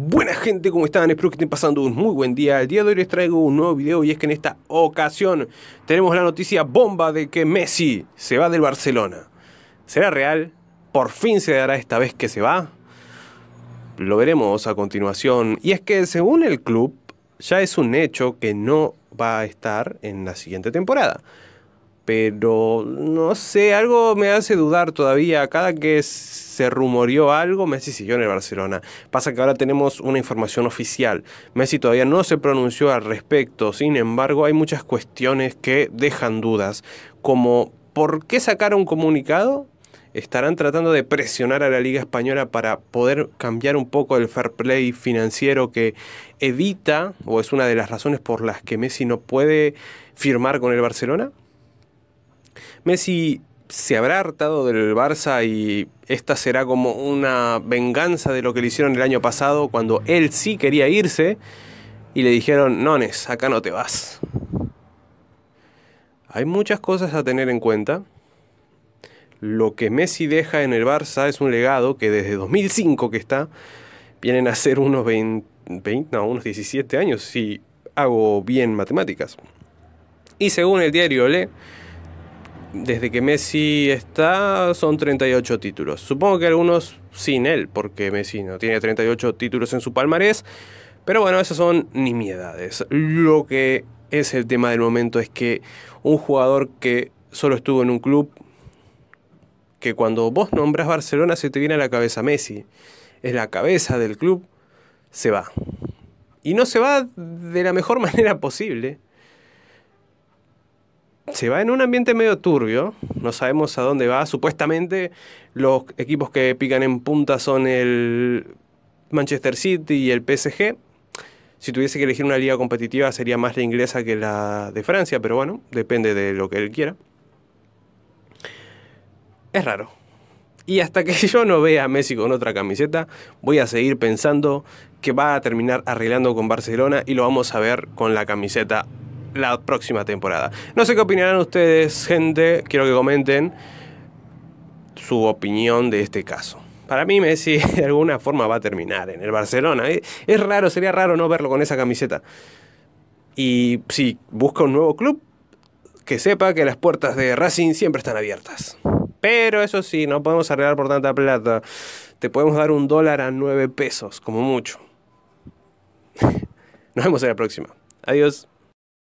Buena gente, ¿cómo están? Espero que estén pasando un muy buen día. El día de hoy les traigo un nuevo video y es que en esta ocasión tenemos la noticia bomba de que Messi se va del Barcelona. ¿Será real? ¿Por fin se dará esta vez que se va? Lo veremos a continuación. Y es que según el club, ya es un hecho que no va a estar en la siguiente temporada pero no sé, algo me hace dudar todavía. Cada que se rumoreó algo, Messi siguió en el Barcelona. Pasa que ahora tenemos una información oficial. Messi todavía no se pronunció al respecto, sin embargo hay muchas cuestiones que dejan dudas, como ¿por qué sacaron un comunicado? ¿Estarán tratando de presionar a la Liga Española para poder cambiar un poco el fair play financiero que evita, o es una de las razones por las que Messi no puede firmar con el Barcelona? Messi se habrá hartado del Barça y esta será como una venganza de lo que le hicieron el año pasado cuando él sí quería irse y le dijeron, Nones, acá no te vas. Hay muchas cosas a tener en cuenta. Lo que Messi deja en el Barça es un legado que desde 2005 que está, vienen a ser unos unos 17 años si hago bien matemáticas. Y según el diario Le, desde que Messi está, son 38 títulos. Supongo que algunos sin él, porque Messi no tiene 38 títulos en su palmarés. Pero bueno, esas son nimiedades. Lo que es el tema del momento es que un jugador que solo estuvo en un club, que cuando vos nombras Barcelona se te viene a la cabeza Messi, es la cabeza del club, se va. Y no se va de la mejor manera posible se va en un ambiente medio turbio, no sabemos a dónde va. Supuestamente los equipos que pican en punta son el Manchester City y el PSG. Si tuviese que elegir una liga competitiva sería más la inglesa que la de Francia, pero bueno, depende de lo que él quiera. Es raro. Y hasta que yo no vea a Messi con otra camiseta, voy a seguir pensando que va a terminar arreglando con Barcelona y lo vamos a ver con la camiseta la próxima temporada. No sé qué opinarán ustedes, gente. Quiero que comenten su opinión de este caso. Para mí Messi de alguna forma va a terminar en el Barcelona. Es raro, sería raro no verlo con esa camiseta. Y si busca un nuevo club, que sepa que las puertas de Racing siempre están abiertas. Pero eso sí, no podemos arreglar por tanta plata. Te podemos dar un dólar a nueve pesos, como mucho. Nos vemos en la próxima. Adiós.